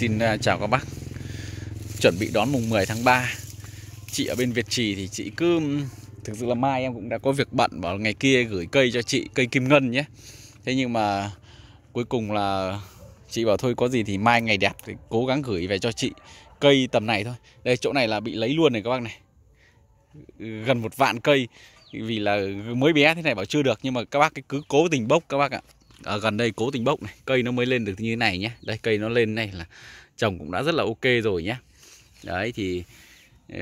Xin à, chào các bác Chuẩn bị đón mùng 10 tháng 3 Chị ở bên Việt Trì thì chị cứ Thực sự là mai em cũng đã có việc bận Bảo ngày kia gửi cây cho chị Cây kim ngân nhé Thế nhưng mà cuối cùng là Chị bảo thôi có gì thì mai ngày đẹp thì Cố gắng gửi về cho chị Cây tầm này thôi Đây chỗ này là bị lấy luôn này các bác này Gần một vạn cây Vì là mới bé thế này bảo chưa được Nhưng mà các bác cứ cố tình bốc các bác ạ à, gần đây cố tình bốc này cây nó mới lên được như thế này nhé đây cây nó lên này là trồng cũng đã rất là ok rồi nhé đấy thì uh,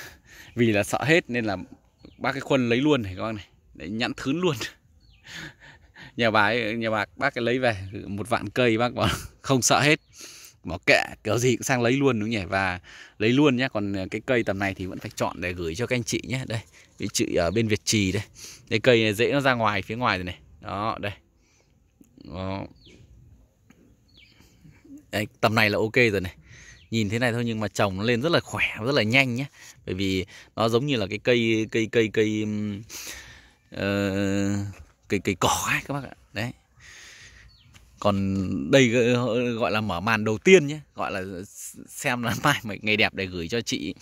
vì là sợ hết nên là bác cái khuân lấy luôn này con này để nhẵn thướn luôn nhà bà ấy, nhà bà bác cái lấy về một vạn cây bác bảo không sợ hết bỏ kệ kiểu gì cũng sang lấy luôn đúng nhỉ và lấy luôn nhé còn cái cây tầm này thì vẫn phải chọn để gửi cho các anh chị nhé đây vị chị ở bên Việt Trì đây cái cây này dễ nó ra ngoài phía ngoài rồi này đó đây đó. Đấy, tầm này là ok rồi này nhìn thế này thôi nhưng mà trồng nó lên rất là khỏe rất là nhanh nhé bởi vì nó giống như là cái cây cây cây cây uh, cây cây cỏ ấy các bác ạ đấy còn đây gọi là mở màn đầu tiên nhé gọi là xem là mai một ngày đẹp để gửi cho chị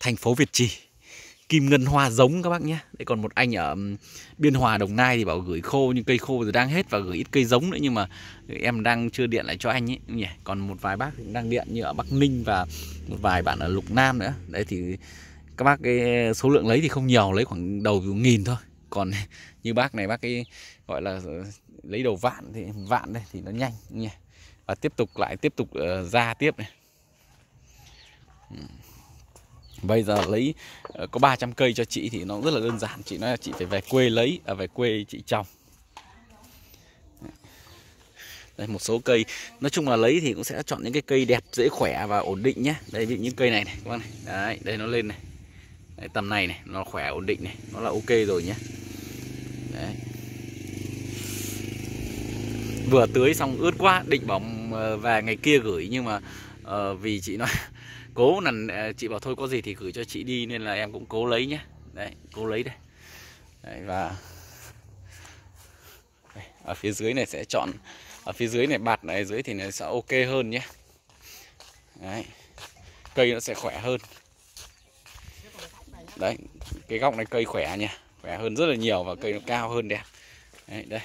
thành phố việt trì kim ngân hoa giống các bác nhé Đây còn một anh ở Biên Hòa Đồng Nai thì bảo gửi khô nhưng cây khô rồi đang hết và gửi ít cây giống nữa nhưng mà em đang chưa điện lại cho anh ấy nhỉ còn một vài bác cũng đang điện như ở Bắc Ninh và một vài bạn ở Lục Nam nữa đấy thì các bác cái số lượng lấy thì không nhiều lấy khoảng đầu nghìn thôi còn như bác này bác cái gọi là ờ, lấy đầu vạn thì vạn đây thì nó nhanh nhỉ và tiếp tục lại tiếp tục ờ, ra tiếp này bây giờ lấy ờ, có 300 cây cho chị thì nó rất là đơn giản chị nói là chị phải về quê lấy à, về quê chị trồng đây một số cây nói chung là lấy thì cũng sẽ chọn những cái cây đẹp dễ khỏe và ổn định nhé đây ví dụ những cây này này các bạn này đấy đây nó lên này đấy, tầm này này nó khỏe ổn định này nó là ok rồi nhé đấy vừa tưới xong ướt quá định bóng ờ, về ngày kia gửi nhưng mà ờ, vì chị nói cố là ờ, chị bảo thôi có gì thì gửi cho chị đi nên là em cũng cố lấy nhé đấy cố lấy đây đấy, và ở phía dưới này sẽ chọn ở phía dưới này bạt này dưới thì nó sẽ ok hơn nhé đấy cây nó sẽ khỏe hơn đấy cái góc này cây khỏe nha khỏe hơn rất là nhiều và cây nó cao hơn đẹp đấy đây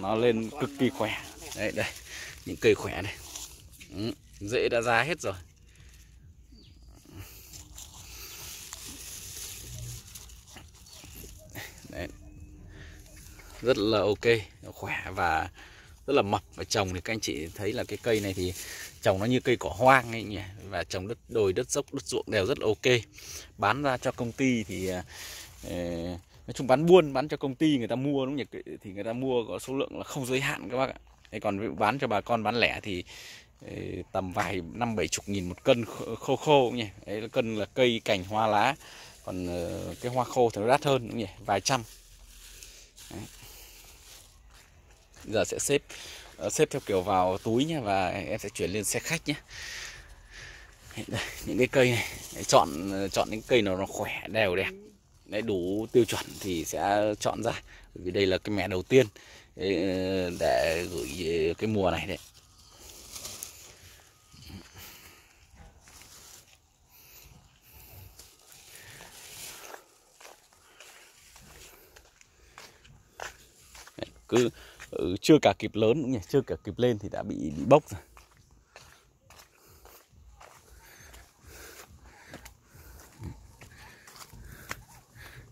nó lên cực kỳ khỏe đấy đây những cây khỏe này ừ, rễ đã ra hết rồi Đấy. rất là ok khỏe và rất là mập và trồng thì các anh chị thấy là cái cây này thì trồng nó như cây cỏ hoang ấy nhỉ và trồng đất đồi đất dốc đất ruộng đều rất là ok bán ra cho công ty thì à, ờ, nói chung bán buôn bán cho công ty người ta mua đúng không nhỉ thì người ta mua có số lượng là không giới hạn các bác ạ còn bán cho bà con bán lẻ thì tầm vài năm bảy chục nghìn một cân khô khô nhỉ đấy là cân là cây cành hoa lá còn ờ, cái hoa khô thì nó đắt hơn đúng nhỉ vài trăm đấy. giờ sẽ xếp ờ, xếp theo kiểu vào túi nhé và em sẽ chuyển lên xe khách nhé những cái cây này chọn ờ, chọn những cây nào nó khỏe đều đẹp đấy đủ tiêu chuẩn thì sẽ chọn ra vì đây là cái mẻ đầu tiên để gửi cái mùa này đấy cứ ừ, chưa cả kịp lớn cũng nhỉ chưa cả kịp lên thì đã bị bị bốc rồi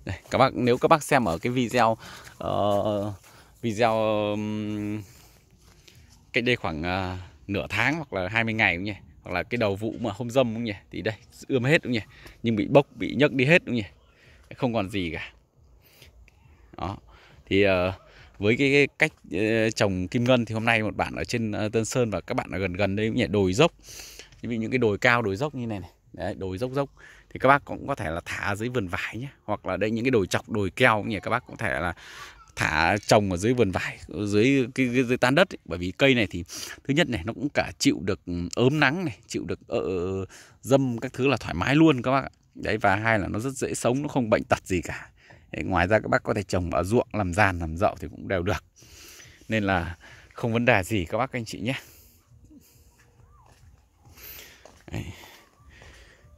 Đây, các bác nếu các bác xem ở cái video uh, video um, cách đây khoảng uh, nửa tháng hoặc là 20 ngày cũng nhỉ hoặc là cái đầu vụ mà hôm dâm cũng nhỉ thì đây ươm hết cũng nhỉ nhưng bị bốc bị nhấc đi hết cũng nhỉ không còn gì cả đó thì uh, với cái, cách ờ, trồng kim ngân thì hôm nay một bạn ở trên ờ, Tân Sơn và các bạn ở gần gần đây cũng đồi dốc ví những cái đồi cao đồi dốc như này này đấy, đồi dốc dốc thì các bác cũng có thể là thả dưới vườn vải nhé hoặc là đây những cái đồi chọc đồi keo nhỉ các bác cũng thể là thả trồng ở dưới vườn vải dưới cái, cái dưới tan đất ấy. bởi vì cây này thì thứ nhất này nó cũng cả chịu được ừ, ốm nắng này chịu được ở ờ, dâm các thứ là thoải mái luôn các bác ạ đấy và hai là nó rất dễ sống nó không bệnh tật gì cả Đấy, ngoài ra các bác có thể trồng ở ruộng làm giàn làm dậu thì cũng đều được nên là không vấn đề gì các bác anh chị nhé Đấy.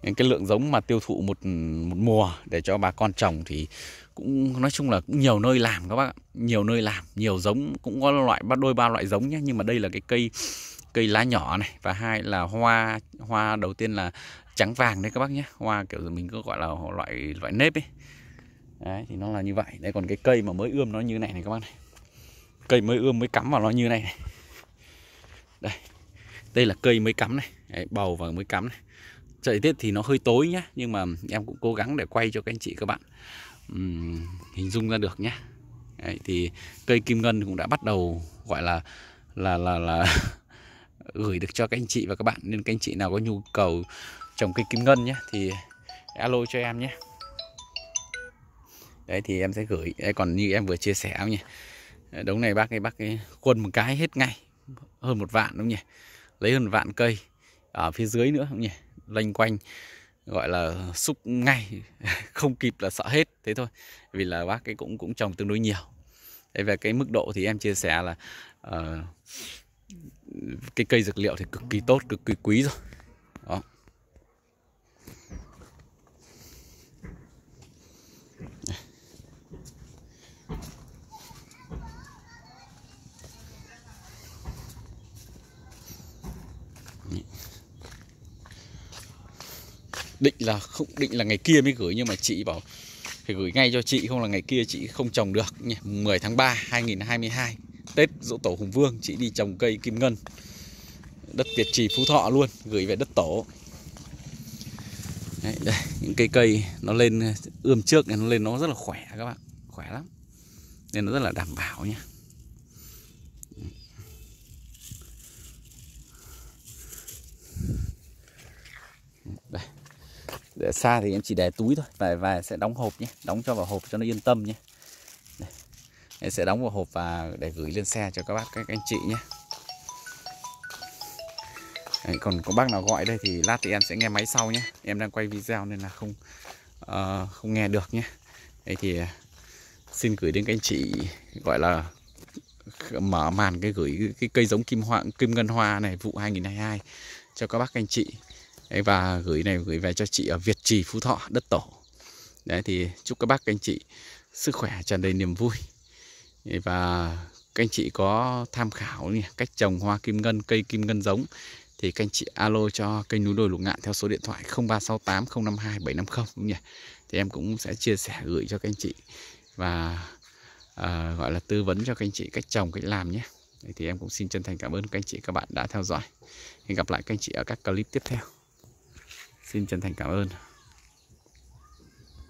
cái lượng giống mà tiêu thụ một một mùa để cho bà con trồng thì cũng nói chung là cũng nhiều nơi làm các bác nhiều nơi làm nhiều giống cũng có loại ba đôi ba loại giống nhé nhưng mà đây là cái cây cây lá nhỏ này và hai là hoa hoa đầu tiên là trắng vàng đấy các bác nhé hoa kiểu mình cứ gọi là loại loại nếp ấy đấy thì nó là như vậy đây còn cái cây mà mới ươm nó như này này các bạn này cây mới ươm mới cắm vào nó như này, này. đây đây là cây mới cắm này đấy, bầu và mới cắm này trời tiết thì nó hơi tối nhá nhưng mà em cũng cố gắng để quay cho các anh chị các bạn uhm, hình dung ra được nhá đấy, thì cây kim ngân cũng đã bắt đầu gọi là là là là gửi được cho các anh chị và các bạn nên các anh chị nào có nhu cầu trồng cây kim ngân nhé thì alo cho em nhé đấy thì em sẽ gửi đấy, còn như em vừa chia sẻ nhỉ đống này bác ấy bác ấy khuôn một cái hết ngay hơn một vạn đúng nhỉ lấy hơn vạn cây ở phía dưới nữa không nhỉ loanh quanh gọi là xúc ngay không kịp là sợ hết thế thôi vì là bác ấy cũng cũng trồng tương đối nhiều đấy, về cái mức độ thì em chia sẻ là uh, cái cây dược liệu thì cực kỳ tốt cực kỳ quý rồi định là không định là ngày kia mới gửi nhưng mà chị bảo phải gửi ngay cho chị không là ngày kia chị không trồng được 10 tháng 3 2022 Tết dỗ tổ Hùng Vương chị đi trồng cây kim ngân đất Việt Trì Phú Thọ luôn gửi về đất tổ Đấy, đây, những cây cây nó lên ươm trước này nó lên nó rất là khỏe các bạn khỏe lắm nên nó rất là đảm bảo nhé để xa thì em chỉ để túi thôi và, và sẽ đóng hộp nhé đóng cho vào hộp cho nó yên tâm nhé em sẽ đóng vào hộp và để gửi lên xe cho các bác các anh chị nhé Đấy, còn có bác nào gọi đây thì lát thì em sẽ nghe máy sau nhé em đang quay video nên là không uh, không nghe được nhé Đấy thì à, xin gửi đến các anh chị gọi là mở màn cái gửi cái cây giống kim hoa kim ngân hoa này vụ 2022 cho các bác các anh chị Đấy, và gửi này gửi về cho chị ở Việt Trì Phú Thọ đất tổ đấy thì chúc các bác các anh chị sức khỏe tràn đầy niềm vui và các anh chị có tham khảo cách trồng hoa kim ngân cây kim ngân giống thì các anh chị alo cho kênh núi đồi lục ngạn theo số điện thoại 0368 052 750 đúng nhỉ thì em cũng sẽ chia sẻ gửi cho các anh chị và uh, gọi là tư vấn cho các anh chị cách trồng cách làm nhé thì em cũng xin chân thành cảm ơn các anh chị các bạn đã theo dõi. Hẹn gặp lại các anh chị ở các clip tiếp theo. Xin chân thành cảm ơn